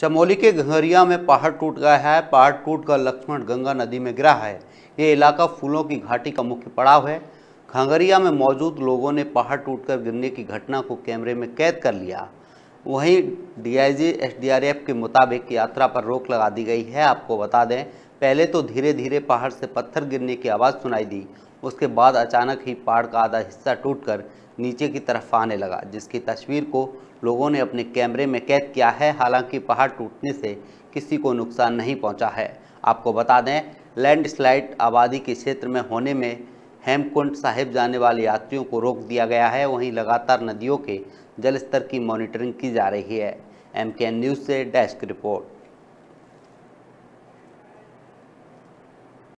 चमोली के घंघरिया में पहाड़ टूट गया है पहाड़ टूट कर लक्ष्मण गंगा नदी में गिरा है ये इलाका फूलों की घाटी का मुख्य पड़ाव है घंघरिया में मौजूद लोगों ने पहाड़ टूटकर गिरने की घटना को कैमरे में कैद कर लिया वहीं डीआईजी एसडीआरएफ के मुताबिक यात्रा पर रोक लगा दी गई है आपको बता दें पहले तो धीरे धीरे पहाड़ से पत्थर गिरने की आवाज़ सुनाई दी उसके बाद अचानक ही पहाड़ का आधा हिस्सा टूटकर नीचे की तरफ आने लगा जिसकी तस्वीर को लोगों ने अपने कैमरे में कैद किया है हालांकि पहाड़ टूटने से किसी को नुकसान नहीं पहुंचा है आपको बता दें लैंडस्लाइड आबादी के क्षेत्र में होने में हेमकुंड साहिब जाने वाले यात्रियों को रोक दिया गया है वहीं लगातार नदियों के जलस्तर की मॉनिटरिंग की जा रही है एम न्यूज़ से डेस्क रिपोर्ट